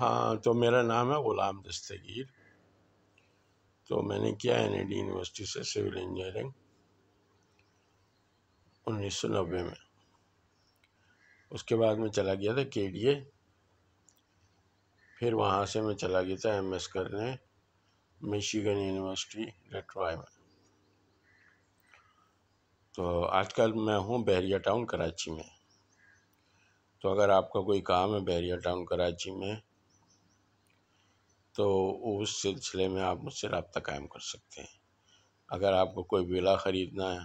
हाँ तो मेरा नाम है ग़ुलाम दस्तगीर तो मैंने किया एन ए डी यूनिवर्सिटी से सिविल इंजीनियरिंग उन्नीस सौ नब्बे में उसके बाद मैं चला गया था के डी ए फिर वहाँ से मैं चला गया था एम एस करने मिशिगन यूनिवर्सिटी डेट्रॉय में तो आजकल मैं हूँ बहरिया टाउन कराची में तो अगर आपका कोई काम है बहरिया टाउन कराची में तो उस सिलसिले में आप मुझसे रबता कायम कर सकते हैं अगर आपको कोई विला ख़रीदना है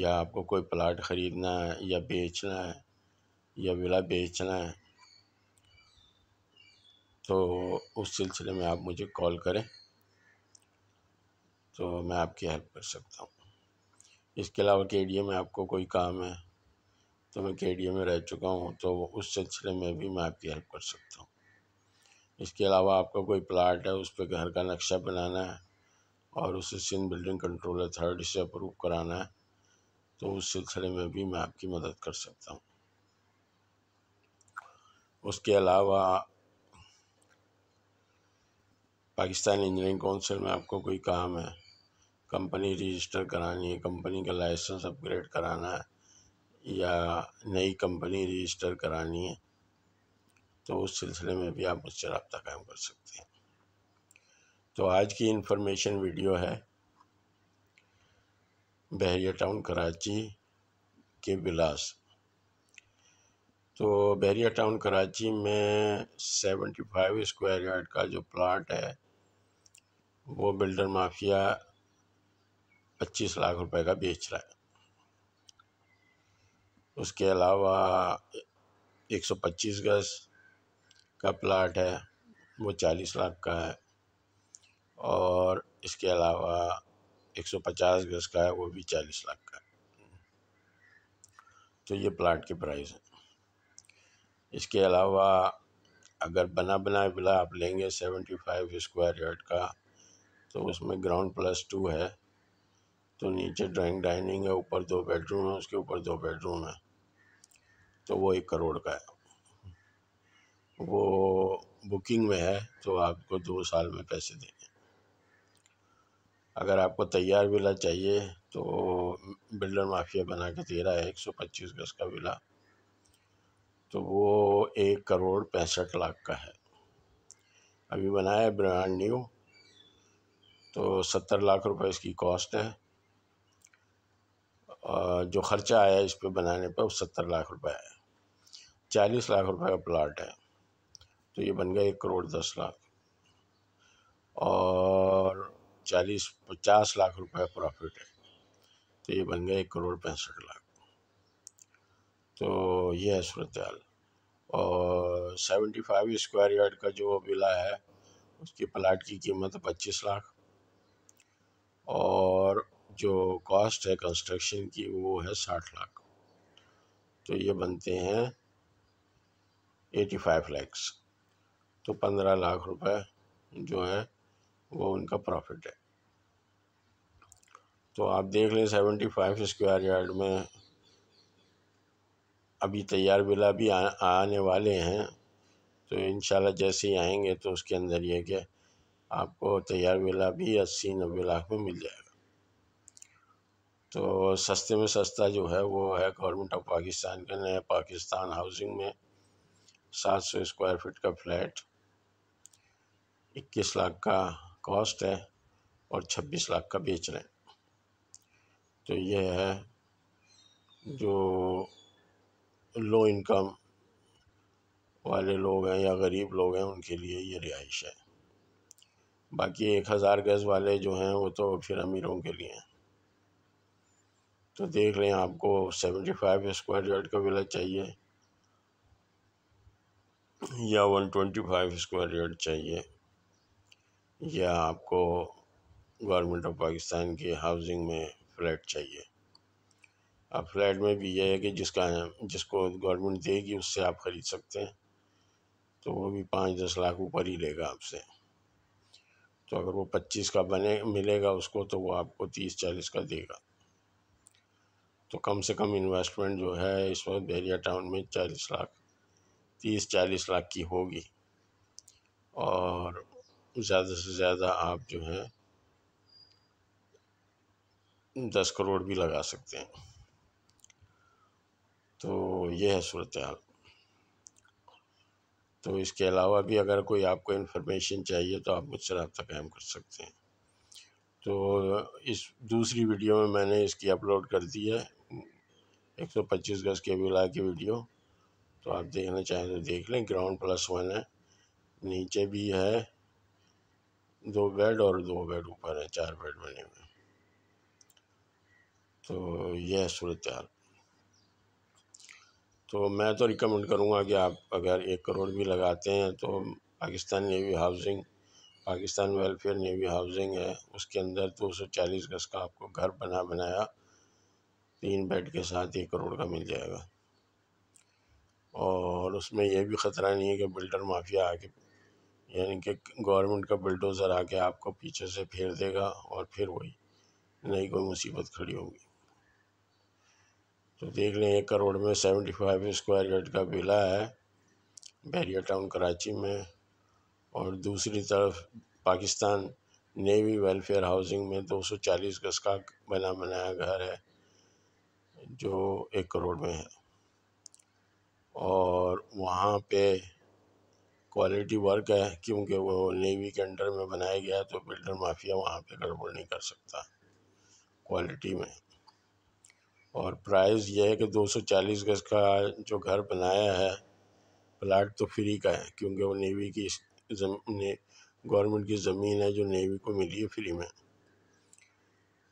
या आपको कोई प्लाट ख़रीदना है या बेचना है या विला बेचना है तो उस सिलसिले में आप मुझे कॉल करें तो मैं आपकी हेल्प कर सकता हूँ इसके अलावा के डी में आपको कोई काम है तो मैं के डी में रह चुका हूँ तो उस सिलसिले में भी मैं आपकी हेल्प कर सकता हूँ इसके अलावा आपका कोई प्लाट है उस पर घर का नक्शा बनाना है और उसे सिंध बिल्डिंग कंट्रोल अथॉरिटी से अप्रूव कराना है तो उस सिलसिले में भी मैं आपकी मदद कर सकता हूँ उसके अलावा पाकिस्तान इंजीनियरिंग काउंसिल में आपको कोई काम है कंपनी रजिस्टर करानी है कंपनी का लाइसेंस अपग्रेड कराना है या नई कंपनी रजिस्टर करानी है तो उस सिलसिले में भी आप मुझसे रबता कायम कर सकते हैं तो आज की इन्फॉर्मेशन वीडियो है बहरिया टाउन कराची के बिलास तो बहरिया टाउन कराची में सेवेंटी फाइव स्क्वायर यार्ड का जो प्लाट है वो बिल्डर माफिया पच्चीस लाख रुपए का बेच रहा है उसके अलावा एक सौ पच्चीस गज़ का प्लाट है वो चालीस लाख का है और इसके अलावा एक सौ पचास गज का है वो भी चालीस लाख का है तो ये प्लाट के प्राइस हैं इसके अलावा अगर बना बना बिला आप लेंगे सेवेंटी फाइव स्क्वायर यार्ड का तो उसमें ग्राउंड प्लस टू है तो नीचे ड्राइंग डाइनिंग है ऊपर दो बेडरूम है उसके ऊपर दो बेडरूम है तो वो एक करोड़ का है वो बुकिंग में है तो आपको दो साल में पैसे देंगे अगर आपको तैयार विला चाहिए तो बिल्डर माफिया बना के दे रहा है एक सौ पच्चीस गज का विला तो वो एक करोड़ पैंसठ लाख का है अभी बनाया है ब्रांड न्यू तो सत्तर लाख रुपए इसकी कॉस्ट है और जो ख़र्चा आया इस पर बनाने पर सत्तर लाख रुपए है चालीस लाख रुपए का प्लाट है तो ये बन गया एक करोड़ दस लाख और चालीस पचास लाख रुपए प्रॉफिट है तो ये बन गया एक करोड़ पैंसठ लाख तो ये है सूरत हाल और सेवेंटी फाइव स्क्वायर यार्ड का जो विला है उसकी प्लाट की कीमत पच्चीस लाख और जो कॉस्ट है कंस्ट्रक्शन की वो है साठ लाख तो ये बनते हैं एटी फाइव लैक्स तो पंद्रह लाख रुपए जो है वो उनका प्रॉफिट है तो आप देख लें सेवेंटी फाइव स्क्वायर यार्ड में अभी तैयार बिला भी आ, आने वाले हैं तो इन जैसे ही आएंगे तो उसके अंदर यह कि आपको तैयार बिला भी अस्सी नब्बे लाख में मिल जाएगा तो सस्ते में सस्ता जो है वो है गवर्नमेंट ऑफ पाकिस्तान का नया पाकिस्तान हाउसिंग में सात सौ स्क्वायर फीट का फ्लैट इक्कीस लाख का कॉस्ट है और छब्बीस लाख का बेच रहे हैं तो ये है जो लो इनकम वाले लोग हैं या गरीब लोग हैं उनके लिए ये रिहाइश है बाकी एक हज़ार गज़ वाले जो हैं वो तो फिर अमीरों के लिए हैं तो देख लें आपको सेवेंटी फाइव स्क्वायर यार्ड का विला चाहिए या one twenty five square yard चाहिए या आपको गवर्नमेंट ऑफ पाकिस्तान के हाउसिंग में फ़्लैट चाहिए अब फ्लैट में भी यह है कि जिसका जिसको गवर्नमेंट देगी उससे आप ख़रीद सकते हैं तो वो भी पाँच दस लाख ऊपर ही लेगा आपसे तो अगर वो पच्चीस का बने मिलेगा उसको तो वो आपको तीस चालीस का देगा तो कम से कम इन्वेस्टमेंट जो है इस वक्त बहरिया टाउन में चालीस लाख तीस चालीस लाख की होगी और ज़्यादा से ज़्यादा आप जो हैं दस करोड़ भी लगा सकते हैं तो यह है सूरत हाल तो इसके अलावा भी अगर कोई आपको इन्फॉर्मेशन चाहिए तो आप मुझसे रबता कायम कर सकते हैं तो इस दूसरी वीडियो में मैंने इसकी अपलोड कर दी है एक सौ पच्चीस गज के विला की वीडियो तो आप देखना चाहें तो देख लें ग्राउंड प्लस वन है नीचे भी है दो बेड और दो बेड ऊपर है चार बेड बने हुए तो यह सूरत हाल तो मैं तो रिकमेंड करूँगा कि आप अगर एक करोड़ भी लगाते हैं तो Pakistan navy housing Pakistan welfare navy housing है उसके अंदर दो सौ चालीस गज का आपको घर बना बनाया तीन बेड के साथ एक करोड़ का मिल जाएगा और उसमें यह भी ख़तरा नहीं है कि बिल्डर माफिया आके यानी कि गवर्नमेंट का बिल्डोजर आके आपको पीछे से फेर देगा और फिर वही नहीं कोई मुसीबत खड़ी होगी तो देख लें एक करोड़ में सेवेंटी फाइव स्क्वायर यार्ड का विला है बैरिया टाउन कराची में और दूसरी तरफ पाकिस्तान नेवी वेलफेयर हाउसिंग में दो सौ चालीस गज का बना बनाया घर है जो एक करोड़ में है और वहाँ पे क्वालिटी वर्क है क्योंकि वो नेवी के अंडर में बनाया गया है तो बिल्डर माफिया वहाँ पे गड़बड़ नहीं कर सकता क्वालिटी में और प्राइस ये है कि 240 गज का जो घर बनाया है प्लाट तो फ्री का है क्योंकि वो नेवी की ने, गवर्नमेंट की ज़मीन है जो नेवी को मिली है फ्री में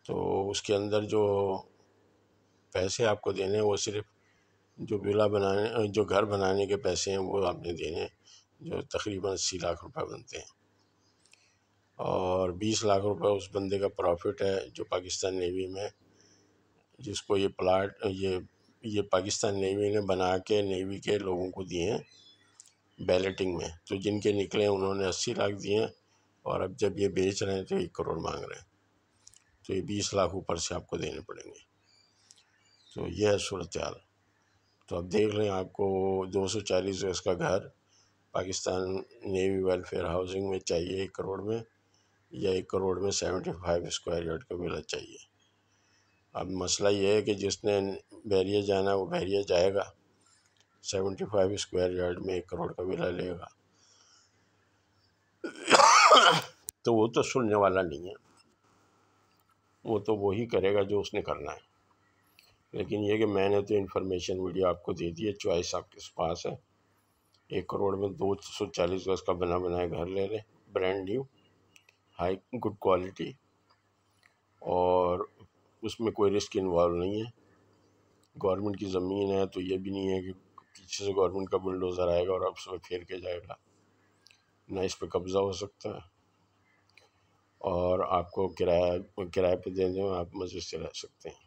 तो उसके अंदर जो पैसे आपको देने हैं वो सिर्फ जो बिला बनाने जो घर बनाने के पैसे हैं वो आपने देने हैं जो तकरीबन अस्सी लाख रुपए बनते हैं और बीस लाख रुपए उस बंदे का प्रॉफिट है जो पाकिस्तान नेवी में जिसको ये प्लाट ये ये पाकिस्तान नेवी ने बना के नेवी के लोगों को दिए हैं बैलेटिंग में तो जिनके निकले उन्होंने अस्सी लाख दिए हैं और अब जब ये बेच रहे हैं तो एक करोड़ मांग रहे हैं तो ये बीस लाख ऊपर से आपको देने पड़ेंगे तो यह है सूरत हाल तो आप देख लें आपको दो सौ चालीस गज़ का घर पाकिस्तान नेवी वेलफेयर हाउसिंग में चाहिए एक करोड़ में या एक करोड़ में सेवेंटी फाइव स्क्वायर यार्ड का विला चाहिए अब मसला ये है कि जिसने बैरिया जाना है वो बैरिया जाएगा सेवेंटी फाइव स्क्वायर यार्ड में एक करोड़ का विला लेगा तो वो तो सुनने वाला नहीं है वो तो वही करेगा जो उसने करना है लेकिन ये कि मैंने तो इन्फॉर्मेशन वीडियो आपको दे दी है चॉइस आपके पास है एक करोड़ में दो सौ चालीस गज का बना बनाया घर ले रहे brand new high good quality और उसमें कोई रिस्क इन्वॉल्व नहीं है गवर्नमेंट की ज़मीन है तो ये भी नहीं है कि पीछे से गवर्नमेंट का बुलडोज़र आएगा और आप उसमें फेर के जाएगा ना इस पर कब्ज़ा हो सकता है और आपको किराया किराए पे दे दें आप मज़े से रह सकते हैं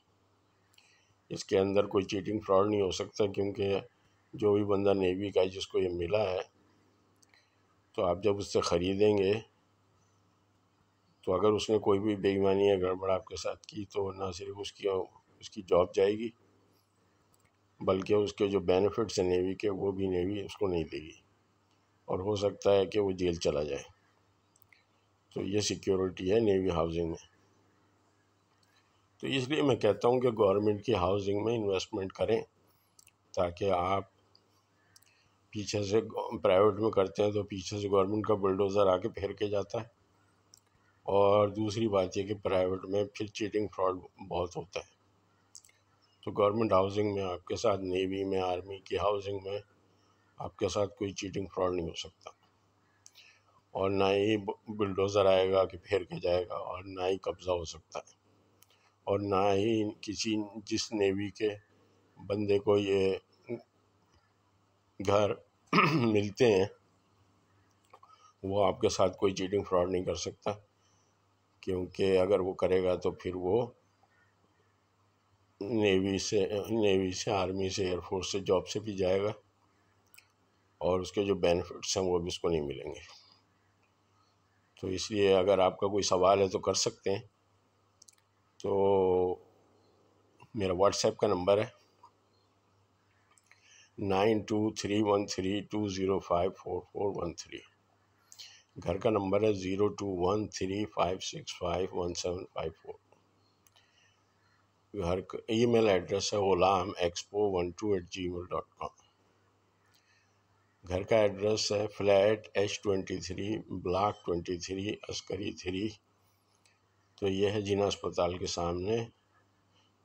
इसके अंदर कोई चीटिंग फ्रॉड नहीं हो सकता क्योंकि जो भी बंदा नेवी का जिसको ये मिला है तो आप जब उससे ख़रीदेंगे तो अगर उसने कोई भी बेईमानी या गड़बड़ आपके साथ की तो ना सिर्फ उसकी उसकी जॉब जाएगी बल्कि उसके जो बेनिफिट्स हैं नेवी के वो भी नेवी उसको नहीं देगी और हो सकता है कि वो जेल चला जाए तो ये सिक्योरिटी है नेवी हाउसिंग में तो इसलिए मैं कहता हूँ कि गवर्नमेंट की हाउसिंग में इन्वेस्टमेंट करें ताकि आप पीछे से प्राइवेट में करते हैं तो पीछे से गवर्नमेंट का बुलडोज़र आके फेर के जाता है और दूसरी बात यह कि प्राइवेट में फिर चीटिंग फ्रॉड बहुत होता है तो गवर्नमेंट हाउसिंग में आपके साथ नेवी में आर्मी की हाउसिंग में आपके साथ कोई चीटिंग फ्रॉड नहीं हो सकता और ना ही बुलडोज़र आएगा कि फेर के जाएगा और ना ही कब्ज़ा हो सकता है और ना ही किसी जिस नेवी के बंदे को ये घर मिलते हैं वो आपके साथ कोई चीटिंग फ्रॉड नहीं कर सकता क्योंकि अगर वो करेगा तो फिर वो नेवी से नेवी से आर्मी से एयरफोर्स से जॉब से भी जाएगा और उसके जो बेनिफिट्स हैं वो भी उसको नहीं मिलेंगे तो इसलिए अगर आपका कोई सवाल है तो कर सकते हैं तो मेरा व्हाट्सएप का नंबर है nine two three one three two zero five four four one three घर का नंबर है zero two one three five six five one seven five four घर का ई मेल एड्रेस है ओलाम expo one two eight G mail dot com घर का address है flat H twenty three block twenty three Askari three तो यह है जिना अस्पताल के सामने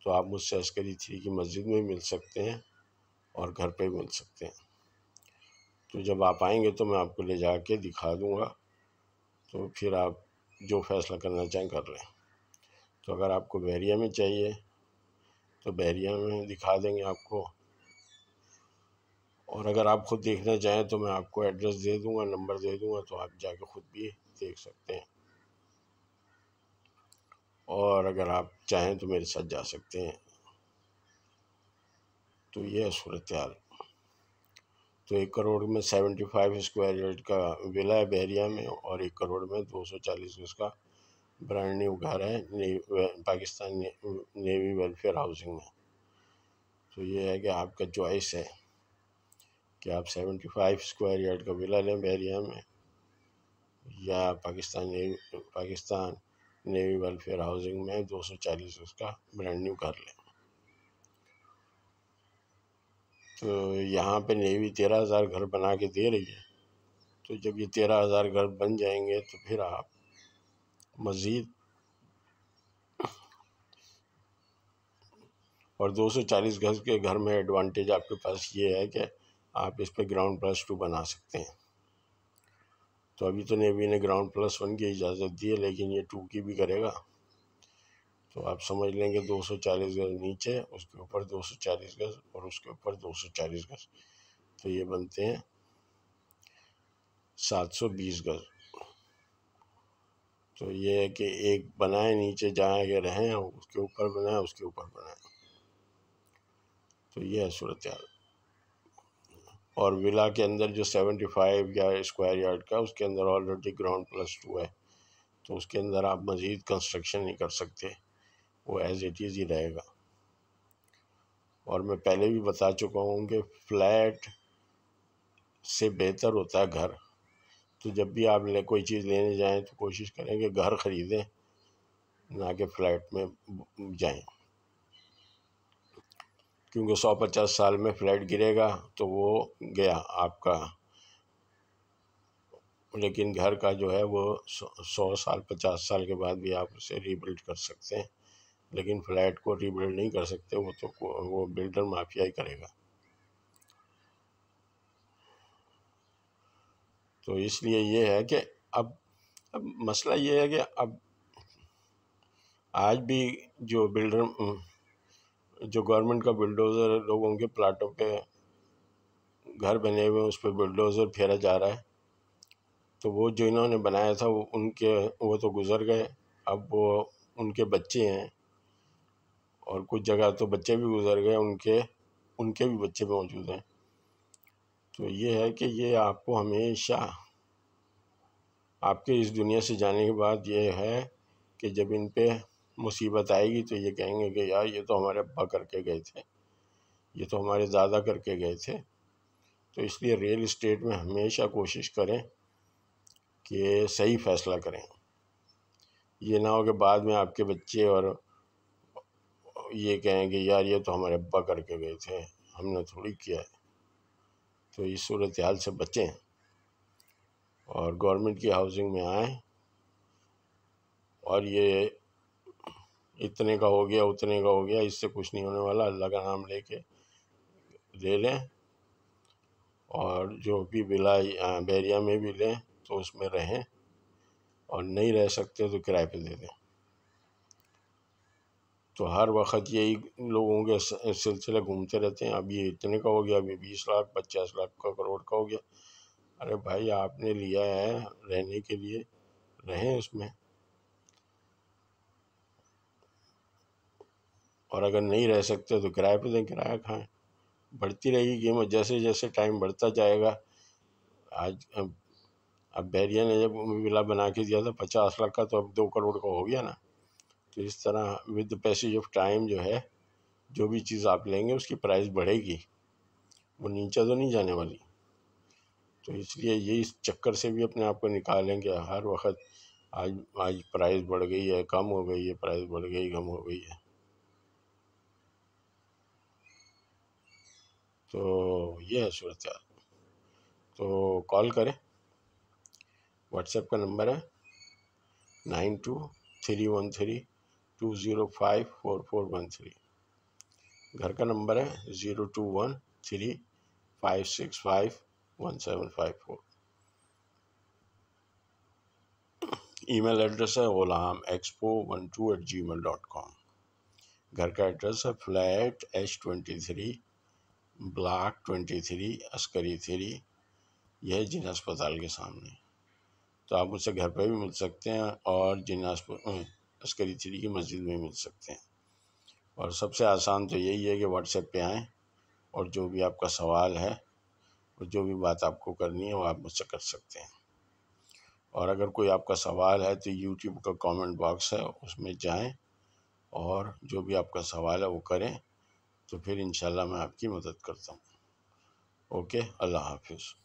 तो आप मुझसे अस्करी थ्री की मस्जिद में मिल सकते हैं और घर पे मिल सकते हैं तो जब आप आएंगे तो मैं आपको ले जा के दिखा दूँगा तो फिर आप जो फैसला करना चाहें कर लें तो अगर आपको बहरिया में चाहिए तो बहरिया में दिखा देंगे आपको और अगर आप ख़ुद देखना चाहें तो मैं आपको एड्रेस दे दूँगा नंबर दे दूँगा तो आप जाके ख़ुद भी देख सकते हैं और अगर आप चाहें तो मेरे साथ जा सकते हैं तो ये है सूरत हाल तो एक करोड़ में सेवेंटी फाइव स्क्वायर यार्ड का विला है बहरिया में और एक करोड़ में दो सौ चालीस उसका ब्रांड न्यू घर है पाकिस्तान नेवी वेलफेयर हाउसिंग में तो ये है कि आपका चॉइस है कि आप सेवेंटी फाइव स्क्वायर यार्ड का विला लें बहरिया में या Pakistan navy Pakistan navy welfare housing में दो सौ चालीस उसका ब्रांड न्यू घर लें तो यहाँ पे नेवी तेरह हज़ार घर बना के दे रही है तो जब ये तेरह हज़ार घर बन जाएंगे तो फिर आप मज़ीद और दो सौ चालीस घर के घर में एडवांटेज आपके पास ये है कि आप इस पर ग्राउंड प्लस टू बना सकते हैं तो अभी तो नेवी ने ग्राउंड प्लस वन की इजाज़त दी है लेकिन ये टू की भी करेगा तो आप समझ लेंगे 240 गज नीचे उसके ऊपर 240 गज और उसके ऊपर 240 गज तो ये बनते हैं 720 गज तो ये है कि एक बनाएं नीचे जहाँ के रहें उसके ऊपर बनाए उसके ऊपर बनाए तो ये है सूरत और विला के अंदर जो 75 या स्क्वायर यार्ड का उसके अंदर ऑलरेडी ग्राउंड प्लस टू है तो उसके अंदर आप मज़ीद कंस्ट्रक्शन नहीं कर सकते वो एज़ इट इज़ ही रहेगा और मैं पहले भी बता चुका हूँ कि फ्लैट से बेहतर होता है घर तो जब भी आप ले कोई चीज़ लेने जाएं तो कोशिश करें कि घर ख़रीदें ना कि फ्लैट में जाएं क्योंकि सौ पचास साल में फ्लैट गिरेगा तो वो गया आपका लेकिन घर का जो है वो सौ साल पचास साल के बाद भी आप उसे रीबिल्ड कर सकते हैं लेकिन फ्लैट को रीबिल्ड नहीं कर सकते वो तो वो बिल्डर माफिया ही करेगा तो इसलिए ये है कि अब अब मसला ये है कि अब आज भी जो बिल्डर जो गवर्नमेंट का बिल्डोज़र लोगों के प्लाटों पे घर बने हुए उस पर बिल्डोज़र फेरा जा रहा है तो वो जो इन्होंने बनाया था वो उनके वो तो गुज़र गए अब वो उनके बच्चे हैं और कुछ जगह तो बच्चे भी गुजर गए उनके उनके भी बच्चे मौजूद हैं तो ये है कि ये आपको हमेशा आपके इस दुनिया से जाने के बाद ये है कि जब इन पे मुसीबत आएगी तो ये कहेंगे कि यार ये तो हमारे अब्बा करके गए थे ये तो हमारे दादा करके गए थे तो इसलिए रियल इस्टेट में हमेशा कोशिश करें कि सही फैसला करें ये ना हो कि बाद में आपके बच्चे और ये कहें कि यार ये तो हमारे अब्बा करके गए थे हमने थोड़ी किया है तो इस सूरत हाल से बचें और गवर्नमेंट की हाउसिंग में आए और ये इतने का हो गया उतने का हो गया इससे कुछ नहीं होने वाला अल्लाह का नाम लेके दे लें और जो भी बिला बैरिया में भी लें तो उसमें रहें और नहीं रह सकते तो किराए पे दे दें तो हर वक्त यही लोगों के सिलसिले घूमते रहते हैं अब ये इतने का हो गया अभी बीस लाख पचास लाख का करोड़ का हो गया अरे भाई आपने लिया है रहने के लिए रहें उसमें और अगर नहीं रह सकते तो किराए पर दें किराया खाएं बढ़ती रहेगी कीमत जैसे जैसे टाइम बढ़ता जाएगा आज अब बैरिया ने जब विला बना के दिया था पचास लाख का तो अब दो करोड़ का हो गया ना तो इस तरह with the passage of time जो है जो भी चीज़ आप लेंगे उसकी प्राइस बढ़ेगी वो नीचे तो नहीं जाने वाली तो इसलिए ये इस चक्कर से भी अपने आप को निकालें कि हर वक्त आज आज प्राइस बढ़ गई है कम हो गई है प्राइस बढ़ गई कम हो गई है तो ये है सूरत तो कॉल करें व्हाट्सएप का नंबर है nine two three one three two zero five four four one three घर का नंबर है zero two one three five six five one seven five four email address है Ghulam expo one two eight G mail dot com घर का address है flat H twenty three block twenty three Askari three यह जिन अस्पताल के सामने तो आप मुझसे घर पर भी मिल सकते हैं और जिन अस्करी थ्री की मस्जिद में मिल सकते हैं और सबसे आसान तो यही है कि व्हाट्सएप पे आएँ और जो भी आपका सवाल है और जो भी बात आपको करनी है वो आप मुझसे कर सकते हैं और अगर कोई आपका सवाल है तो यूट्यूब का कमेंट बॉक्स है उसमें जाएं और जो भी आपका सवाल है वो करें तो फिर इंशाल्लाह मैं आपकी मदद करता हूँ ओके अल्लाह हाफिज़